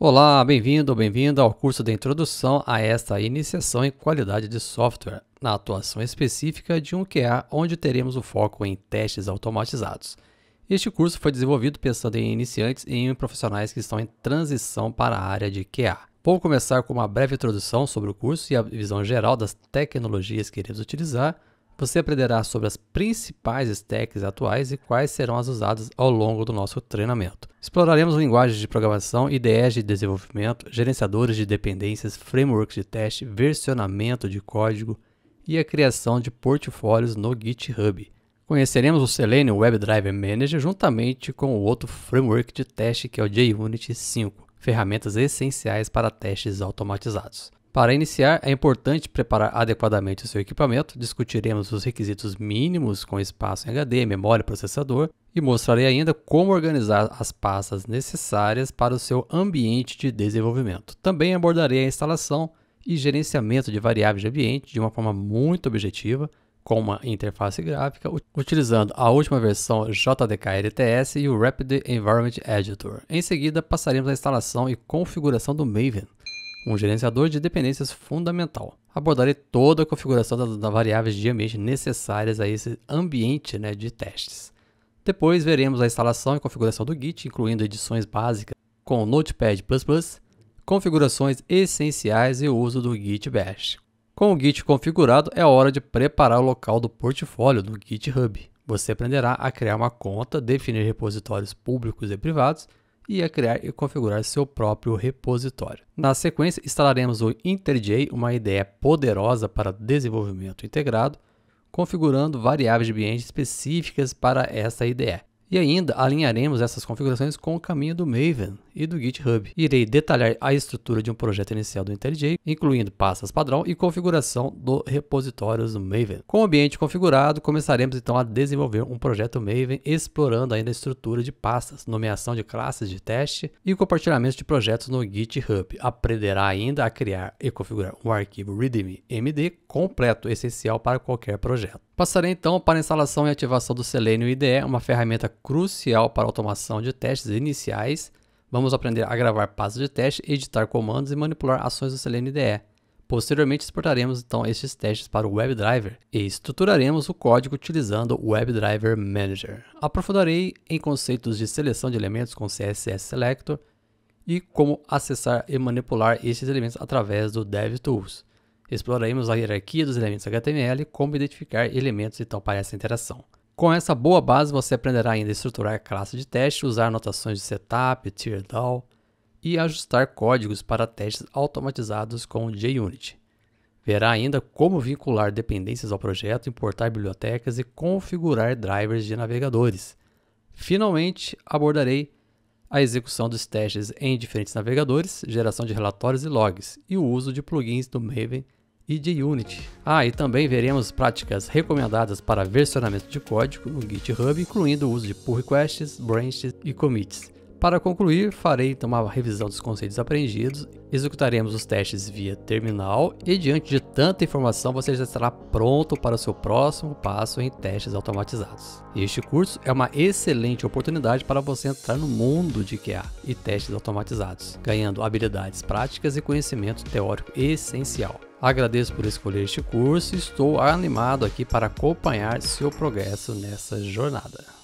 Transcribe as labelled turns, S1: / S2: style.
S1: Olá, bem-vindo ou bem-vinda ao curso de introdução a esta iniciação em qualidade de software, na atuação específica de um QA, onde teremos o foco em testes automatizados. Este curso foi desenvolvido pensando em iniciantes e em profissionais que estão em transição para a área de QA. Vou começar com uma breve introdução sobre o curso e a visão geral das tecnologias que iremos utilizar, você aprenderá sobre as principais stacks atuais e quais serão as usadas ao longo do nosso treinamento. Exploraremos linguagens de programação, IDEs de desenvolvimento, gerenciadores de dependências, frameworks de teste, versionamento de código e a criação de portfólios no GitHub. Conheceremos o Selenium WebDriver Manager juntamente com o outro framework de teste que é o JUnit 5, ferramentas essenciais para testes automatizados. Para iniciar, é importante preparar adequadamente o seu equipamento. Discutiremos os requisitos mínimos com espaço em HD, memória e processador e mostrarei ainda como organizar as pastas necessárias para o seu ambiente de desenvolvimento. Também abordarei a instalação e gerenciamento de variáveis de ambiente de uma forma muito objetiva, com uma interface gráfica, utilizando a última versão JDK-LTS e o Rapid Environment Editor. Em seguida, passaremos à instalação e configuração do Maven um gerenciador de dependências fundamental. Abordarei toda a configuração das, variáveis de ambiente necessárias a esse ambiente né, de testes. Depois veremos a instalação e configuração do Git, incluindo edições básicas com Notepad++, configurações essenciais e o uso do Git Bash. Com o Git configurado, é hora de preparar o local do portfólio do GitHub. Você aprenderá a criar uma conta, definir repositórios públicos e privados, e a criar e configurar seu próprio repositório. Na sequência, instalaremos o IntelliJ, uma ideia poderosa para desenvolvimento integrado, configurando variáveis de ambiente específicas para essa IDE. E ainda alinharemos essas configurações com o caminho do Maven, e do GitHub. Irei detalhar a estrutura de um projeto inicial do IntelliJ, incluindo pastas padrão e configuração do repositórios Maven. Com o ambiente configurado, começaremos então a desenvolver um projeto Maven explorando ainda a estrutura de pastas, nomeação de classes de teste e compartilhamento de projetos no GitHub. Aprenderá ainda a criar e configurar um arquivo readme.md completo, essencial para qualquer projeto. Passarei então para a instalação e ativação do Selenium IDE, uma ferramenta crucial para automação de testes iniciais Vamos aprender a gravar passos de teste, editar comandos e manipular ações do CLNDE. Posteriormente exportaremos então estes testes para o WebDriver e estruturaremos o código utilizando o WebDriver Manager. Aprofundarei em conceitos de seleção de elementos com CSS Selector e como acessar e manipular estes elementos através do DevTools. Exploraremos a hierarquia dos elementos HTML e como identificar elementos então para essa interação. Com essa boa base, você aprenderá ainda a estruturar a classe de teste, usar anotações de setup, teardown e ajustar códigos para testes automatizados com JUnit. Verá ainda como vincular dependências ao projeto, importar bibliotecas e configurar drivers de navegadores. Finalmente, abordarei a execução dos testes em diferentes navegadores, geração de relatórios e logs e o uso de plugins do Maven e de Unity. Ah, e também veremos práticas recomendadas para versionamento de código no GitHub, incluindo o uso de pull requests, branches e commits. Para concluir, farei então uma revisão dos conceitos aprendidos, executaremos os testes via terminal e diante de tanta informação você já estará pronto para o seu próximo passo em testes automatizados. Este curso é uma excelente oportunidade para você entrar no mundo de QA e testes automatizados, ganhando habilidades práticas e conhecimento teórico essencial. Agradeço por escolher este curso e estou animado aqui para acompanhar seu progresso nessa jornada.